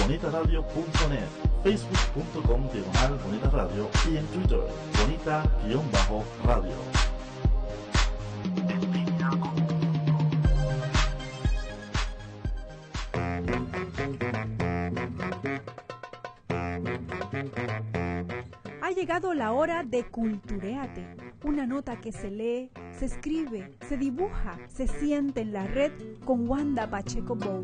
bonitaradio.net, facebook.com diagonal bonita radio y en Twitter bonita-radio. Ha llegado la hora de Cultureate, una nota que se lee se escribe, se dibuja, se siente en la red con Wanda Pacheco Bow.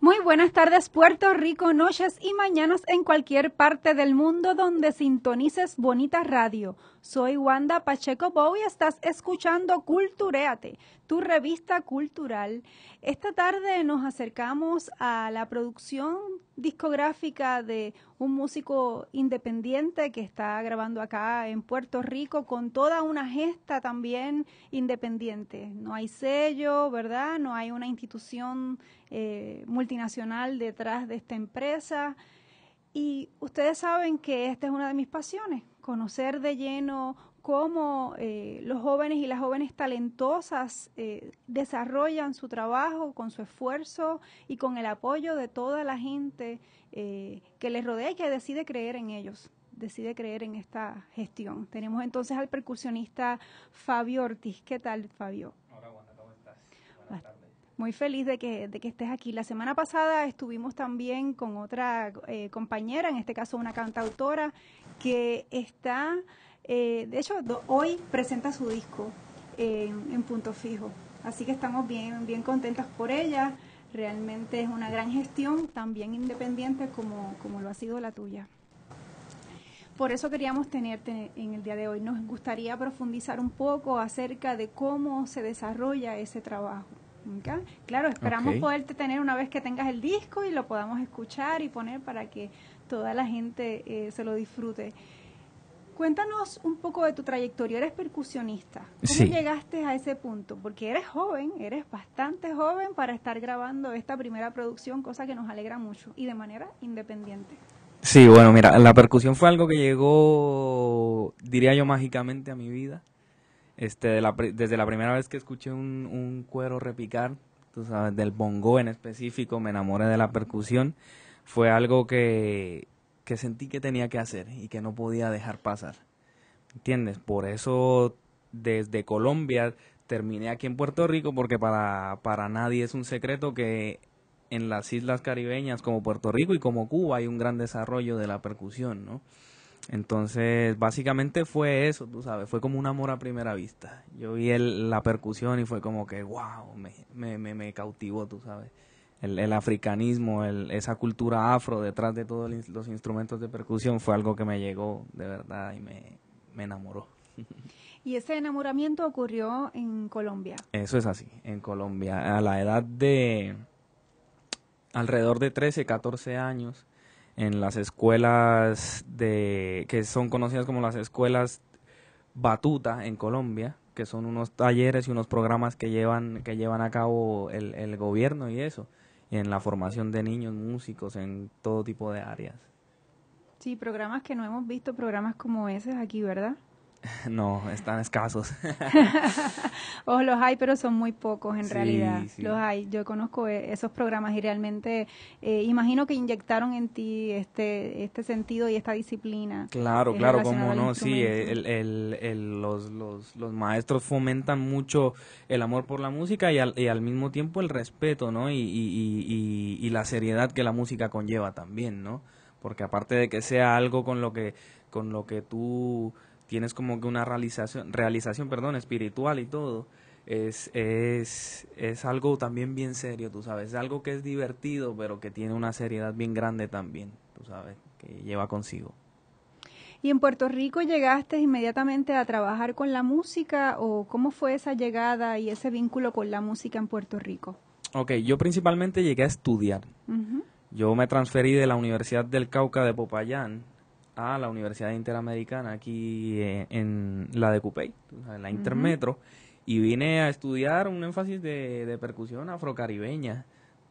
Muy buenas tardes Puerto Rico, noches y mañanas en cualquier parte del mundo donde sintonices Bonita Radio. Soy Wanda Pacheco Bow y estás escuchando Culturéate, tu revista cultural. Esta tarde nos acercamos a la producción discográfica de un músico independiente que está grabando acá en Puerto Rico con toda una gesta también independiente. No hay sello, ¿verdad? No hay una institución eh, multinacional detrás de esta empresa. Y ustedes saben que esta es una de mis pasiones, conocer de lleno cómo eh, los jóvenes y las jóvenes talentosas eh, desarrollan su trabajo con su esfuerzo y con el apoyo de toda la gente eh, que les rodea y que decide creer en ellos decide creer en esta gestión. Tenemos entonces al percusionista Fabio Ortiz. ¿Qué tal, Fabio? Hola, ¿cómo estás? Buenas tardes muy feliz de que, de que, estés aquí. La semana pasada estuvimos también con otra compañera, en este caso una cantautora, que está eh, de hecho, hoy presenta su disco eh, en, Punto Fijo. Así que estamos bien, bien contentas por ella. Realmente es una gran gestión, también independiente como, lo ha sido la tuya. Por eso queríamos tenerte en el día de hoy. Nos gustaría profundizar un poco acerca de cómo se desarrolla ese trabajo. Claro, esperamos poderte tener una vez que tengas el disco y lo podamos escuchar y poner para que toda la gente eh, se lo disfrute. Cuéntanos un poco de tu trayectoria. Eres percusionista. ¿Cómo llegaste a ese punto? Porque eres joven, eres bastante joven para estar grabando esta primera producción, cosa que nos alegra mucho y de manera independiente. Sí, bueno, mira, la percusión fue algo que llegó, diría yo, mágicamente a mi vida. Este, desde la primera vez que escuché un, un cuero repicar, tú sabes, del bongo en específico, me enamoré de la percusión. Fue algo que que sentí que tenía que hacer y que no podía dejar pasar. ¿Entiendes? Por eso desde Colombia terminé aquí en Puerto Rico porque para, para nadie es un secreto que en las islas caribeñas como Puerto Rico y como Cuba hay un gran desarrollo de la percusión, ¿no? Entonces, básicamente fue eso, tú sabes, fue como un amor a primera vista. Yo vi la percusión y fue como que, wow, me, me, me cautivó, tú sabes el, africanismo, el, esa cultura afro detrás de todos los instrumentos de percusión fue algo que me llegó de verdad y me, enamoró. ¿Y ese enamoramiento ocurrió en Colombia? Eso es así, en Colombia. A la edad de alrededor de 13, 14 años, en las escuelas de que son conocidas como las escuelas batuta en Colombia, que son unos talleres y unos programas que llevan que llevan a cabo el, el gobierno y eso en la formación de niños, músicos, en todo tipo de áreas. Sí, programas que no hemos visto, programas como ese aquí, ¿verdad? No, están escasos. Oh, los hay, pero son muy pocos en realidad. Los hay. Yo conozco eh, esos programas y realmente eh, imagino que inyectaron en ti este, este sentido y esta disciplina. Claro, claro, como no, sí. Eh, el, el, los, los, los, maestros fomentan mucho el amor por la música y al, y al mismo tiempo el respeto, ¿no? Y, y, y la seriedad que la música conlleva también, ¿no? Porque aparte de que sea algo con lo que, con lo que tú tienes como que una realización, realización perdón, espiritual y todo. Es, es, algo también bien serio, tú sabes, es algo que es divertido, pero que tiene una seriedad bien grande también, tú sabes, que lleva consigo. ¿Y en Puerto Rico llegaste inmediatamente a trabajar con la música o cómo fue esa llegada y ese vínculo con la música en Puerto Rico? Ok, yo principalmente llegué a estudiar. Yo me transferí de la Universidad del Cauca de Popayán a la Universidad Interamericana aquí eh, en la de Cupey, en la Intermetro, y vine a estudiar un énfasis de, percusión afrocaribeña.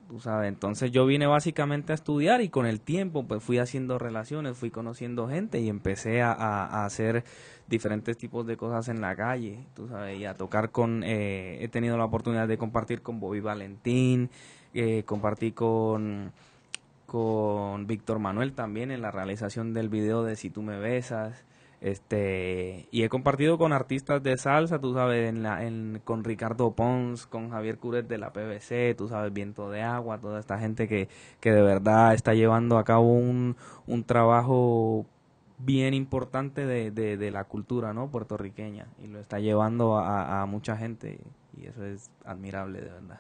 Tú sabes, entonces yo vine básicamente a estudiar y con el tiempo pues fui haciendo relaciones, fui conociendo gente y empecé a, hacer diferentes tipos de cosas en la calle, tú sabes, y a tocar con, eh, he tenido la oportunidad de compartir con Bobby Valentín, eh, compartí con con Víctor Manuel también en la realización del video de Si tú me besas. Este, y he compartido con artistas de salsa, tú sabes, en la, en, con Ricardo Pons, con Javier Curet de la PBC, tú sabes, Viento de Agua, toda esta gente que, que de verdad está llevando a cabo un, un trabajo bien importante de, de, la cultura ¿no? puertorriqueña y lo está llevando a mucha gente y eso es admirable de verdad.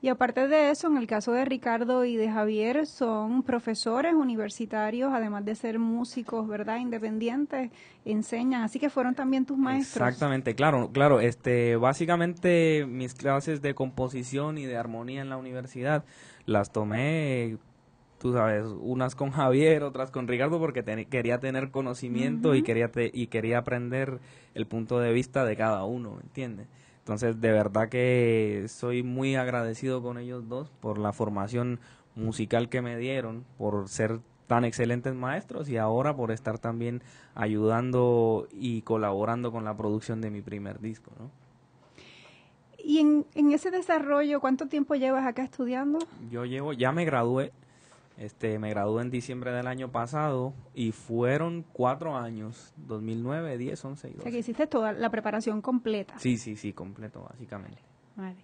Y aparte de eso, en el caso de Ricardo y de Javier, son profesores universitarios, además de ser músicos, ¿verdad? Independientes, enseñan. Así que fueron también tus maestros. Exactamente, claro, claro. Este, básicamente mis clases de composición y de armonía en la universidad las tomé tú sabes, unas con Javier, otras con Ricardo, porque quería tener conocimiento y, quería y quería aprender el punto de vista de cada uno, ¿entiendes? Entonces, de verdad que soy muy agradecido con ellos dos por la formación musical que me dieron, por ser tan excelentes maestros y ahora por estar también ayudando y colaborando con la producción de mi primer disco. ¿no? ¿Y en, en ese desarrollo cuánto tiempo llevas acá estudiando? Yo llevo, ya me gradué este, me gradué en diciembre del año pasado y fueron cuatro años, 2009, 10, 11 y 12. O sea que hiciste toda la preparación completa. Sí, sí, sí, completo, básicamente. Vale.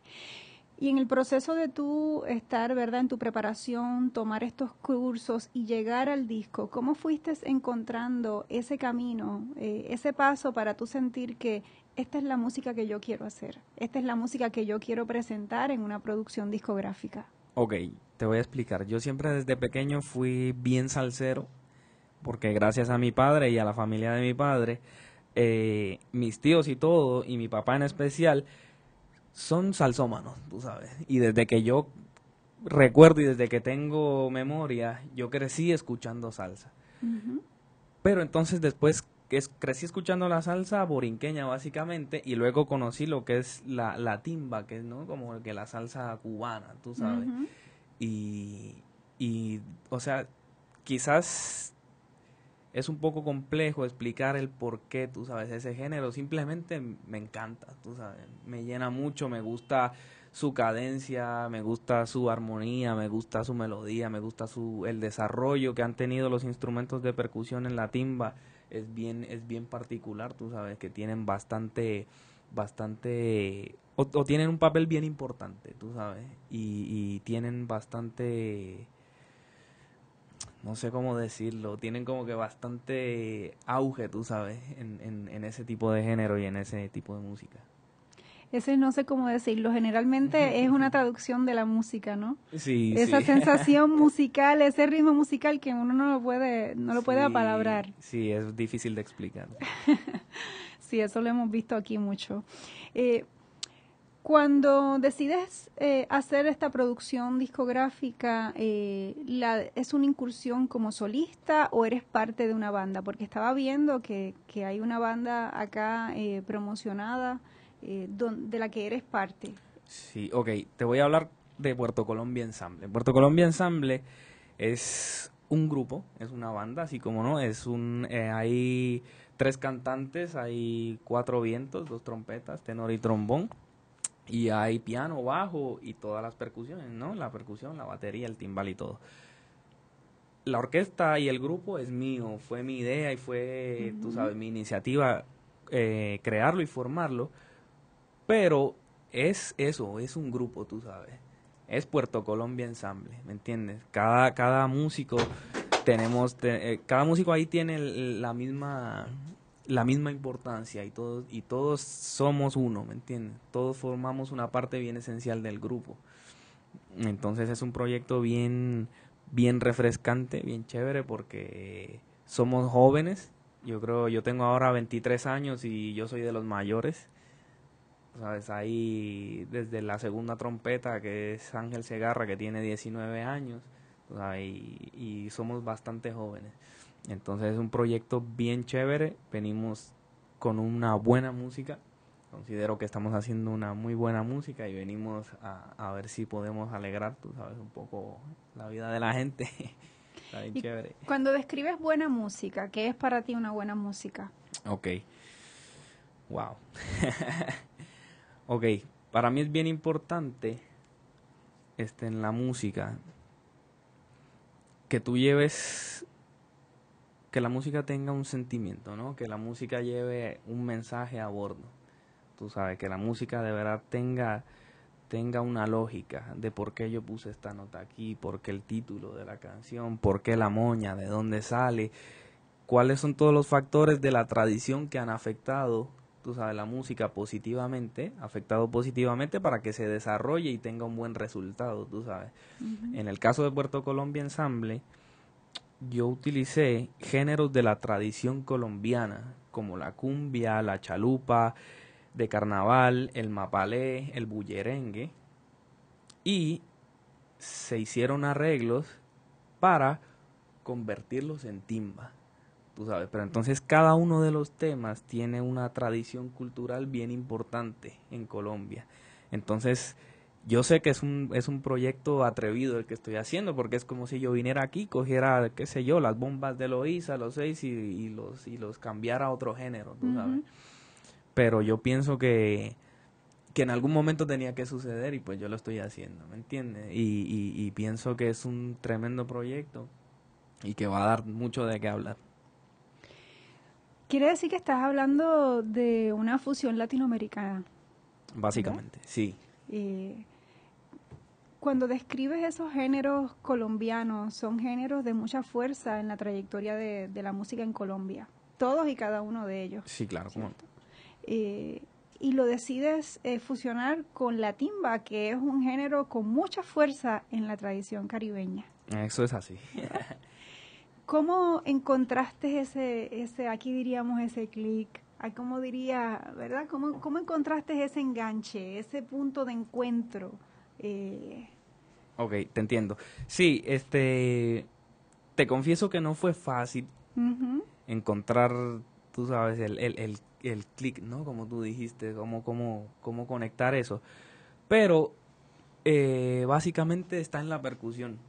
Y en el proceso de tú estar, ¿verdad?, en tu preparación, tomar estos cursos y llegar al disco, ¿cómo fuiste encontrando ese camino, eh, ese paso para tú sentir que esta es la música que yo quiero hacer, esta es la música que yo quiero presentar en una producción discográfica? Ok, te voy a explicar. Yo siempre desde pequeño fui bien salsero, porque gracias a mi padre y a la familia de mi padre, eh, mis tíos y todo, y mi papá en especial, son salsómanos, tú sabes. Y desde que yo recuerdo y desde que tengo memoria, yo crecí escuchando salsa. Pero entonces después crecí escuchando la salsa borinqueña básicamente y luego conocí lo que es la, timba, que es ¿no? como que la salsa cubana, tú sabes. y, o sea, quizás es un poco complejo explicar el por qué, tú sabes, ese género. Simplemente me encanta, tú sabes. Me llena mucho, me gusta su cadencia, me gusta su armonía, me gusta su melodía, me gusta su, el desarrollo que han tenido los instrumentos de percusión en la timba es bien, es bien particular, tú sabes, que tienen bastante, bastante, o, tienen un papel bien importante, tú sabes, y, tienen bastante no sé cómo decirlo, tienen como que bastante auge, tú sabes, en, en, ese tipo de género y en ese tipo de música ese no sé cómo decirlo, generalmente es una traducción de la música, ¿no? Sí, Esa sensación musical, ese ritmo musical que uno no lo puede, no lo puede apalabrar. Sí, es difícil de explicar. sí, eso lo hemos visto aquí mucho. Eh, cuando decides eh, hacer esta producción discográfica, eh, ¿es una incursión como solista o eres parte de una banda? Porque estaba viendo que hay una banda acá promocionada eh, de la que eres parte. Sí, ok, te voy a hablar de Puerto Colombia Ensamble. Puerto Colombia Ensamble es un grupo, es una banda, así como no, es un, eh, hay tres cantantes, hay cuatro vientos, dos trompetas, tenor y trombón, y hay piano, bajo y todas las percusiones, ¿no? La percusión, la batería, el timbal y todo la orquesta y el grupo es mío, fue mi idea y fue, tú sabes, mi iniciativa eh, crearlo y formarlo, pero es eso, es un grupo, tú sabes. Es Puerto Colombia Ensamble, ¿me entiendes? Cada, cada músico tenemos, eh, cada músico ahí tiene la misma, la misma importancia y todos, y todos somos uno, ¿me entiendes? Todos formamos una parte bien esencial del grupo. Entonces es un proyecto bien, bien refrescante, bien chévere, porque somos jóvenes. Yo creo, yo tengo ahora 23 años y yo soy de los mayores. ¿Sabes? Ahí desde la segunda trompeta, que es Ángel Segarra, que tiene 19 años, Y, somos bastante jóvenes. Entonces es un proyecto bien chévere, venimos con una buena música, considero que estamos haciendo una muy buena música y venimos a, ver si podemos alegrar, tú sabes, un poco la vida de la gente. Está bien chévere. Cuando describes buena música, ¿qué es para ti una buena música? Ok. Wow. Ok, para mí es bien importante este, en la música que tú lleves, que la música tenga un sentimiento, ¿no? Que la música lleve un mensaje a bordo. Tú sabes, que la música de verdad tenga, tenga una lógica de por qué yo puse esta nota aquí, por qué el título de la canción, por qué la moña, de dónde sale, cuáles son todos los factores de la tradición que han afectado tú sabes, la música positivamente, afectado positivamente para que se desarrolle y tenga un buen resultado, tú sabes. En el caso de Puerto Colombia Ensamble, yo utilicé géneros de la tradición colombiana, como la cumbia, la chalupa, de carnaval, el mapalé, el bullerengue, y se hicieron arreglos para convertirlos en timba sabes. Pero entonces cada uno de los temas tiene una tradición cultural bien importante en Colombia. Entonces, yo sé que es un, es un proyecto atrevido el que estoy haciendo, porque es como si yo viniera aquí, cogiera, qué sé yo, las bombas de Loisa, los seis, y, los, y los cambiara a otro género, tú sabes. Pero yo pienso que, que en algún momento tenía que suceder y pues yo lo estoy haciendo, ¿me entiendes? y, y pienso que es un tremendo proyecto y que va a dar mucho de qué hablar. Quiere decir que estás hablando de una fusión latinoamericana. Básicamente, sí. cuando describes esos géneros colombianos, son géneros de mucha fuerza en la trayectoria de, la música en Colombia. Todos y cada uno de ellos. Sí, claro. Eh, y lo decides eh, fusionar con la timba, que es un género con mucha fuerza en la tradición caribeña. Eso es así. ¿Cómo encontraste ese, ese aquí diríamos ese clic? ¿Cómo diría, verdad? ¿Cómo, ¿Cómo, encontraste ese enganche, ese punto de encuentro? Eh. Ok, te entiendo. Sí, este, te confieso que no fue fácil encontrar, tú sabes, el, el, clic, ¿no? Como tú dijiste, cómo, cómo, cómo conectar eso. Pero eh, básicamente está en la percusión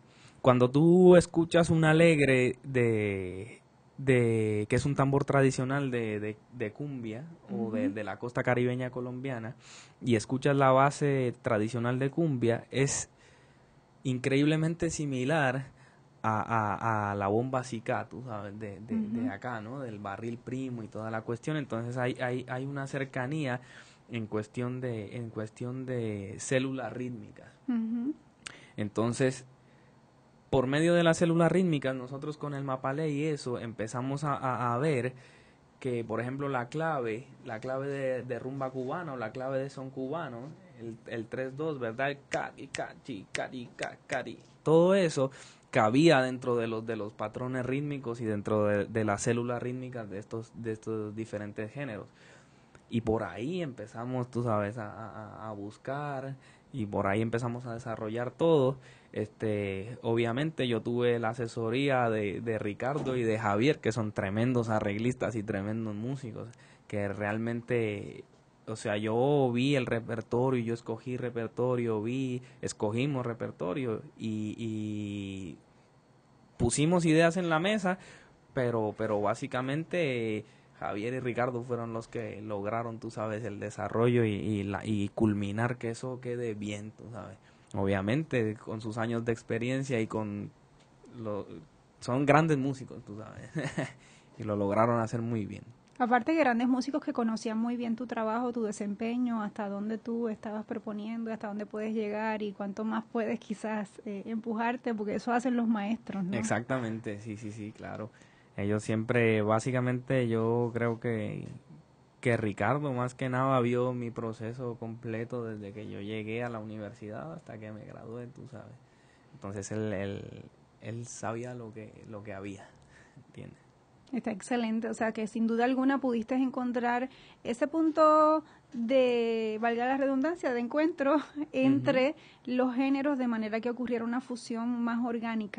cuando tú escuchas un alegre de, de que es un tambor tradicional de, de, cumbia o de, la costa caribeña colombiana y escuchas la base tradicional de cumbia, es increíblemente similar a, a, la bomba cicatus De, de, acá, ¿no? Del barril primo y toda la cuestión. Entonces hay, hay, hay una cercanía en cuestión de, en cuestión de células rítmicas. Entonces, por medio de las células rítmicas, nosotros con el mapa y eso empezamos a, ver que, por ejemplo, la clave, la clave de, rumba cubana la clave de son cubano, el, 3-2, ¿verdad? El cari, cari, cari, cari, todo eso cabía dentro de los de los patrones rítmicos y dentro de, las células rítmicas de estos de estos diferentes géneros y por ahí empezamos tú sabes a, a buscar y por ahí empezamos a desarrollar todo este, obviamente yo tuve la asesoría de, Ricardo y de Javier, que son tremendos arreglistas y tremendos músicos, que realmente o sea, yo vi el repertorio, yo escogí repertorio, vi, escogimos repertorio y, y pusimos ideas en la mesa, pero, pero básicamente Javier y Ricardo fueron los que lograron, tú sabes, el desarrollo y, la, y culminar que eso quede bien, tú sabes obviamente, con sus años de experiencia y con... Lo, son grandes músicos, tú sabes. y lo lograron hacer muy bien. Aparte, grandes músicos que conocían muy bien tu trabajo, tu desempeño, hasta dónde tú estabas proponiendo, hasta dónde puedes llegar y cuánto más puedes quizás eh, empujarte, porque eso hacen los maestros, ¿no? Exactamente, sí, sí, sí, claro. Ellos siempre, básicamente, yo creo que que Ricardo más que nada vio mi proceso completo desde que yo llegué a la universidad hasta que me gradué, tú sabes. Entonces él, él sabía lo que, lo que había, ¿entiendes? Está excelente, o sea que sin duda alguna pudiste encontrar ese punto de, valga la redundancia, de encuentro entre los géneros de manera que ocurriera una fusión más orgánica.